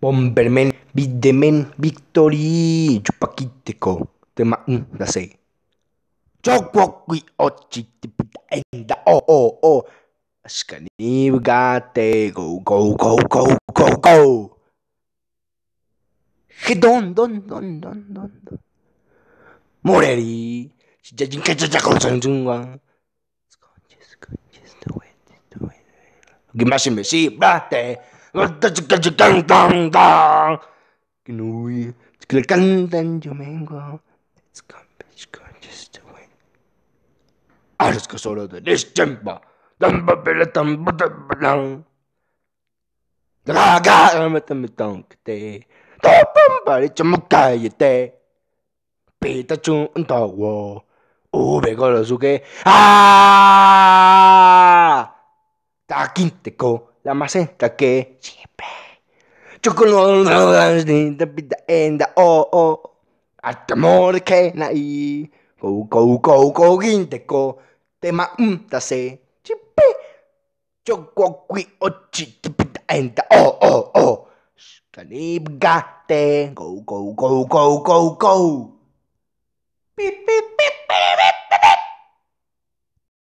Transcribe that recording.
Bomberman, VIDEMAN the men Victory, Chupaquiteco, tema mm, la sé. ochi o oh, o. go go go go go go. Que don don don don don. Moreri. Gimashime Shibate. Gnui. Clicantan Domingo. It's Compass Conscious to win. I just got Arska solo de Distempa. Dumba Billatum Butterbelang. Draga Matamitank Day. Topum Barichamakayate. Peter Chun and Dog War. Ah! 五百个老鼠给啊！Ginteko la macenta que siempre. Chocolate, mm, pita enda, oh, oh. Atamor que naí. Go kou, kou, kou, quínteco. Tema umtase. Chipe. Chococui, ochi, en enda, oh, oh, oh. Canib gate. Go, go, go, go, go, go. Pip, pip.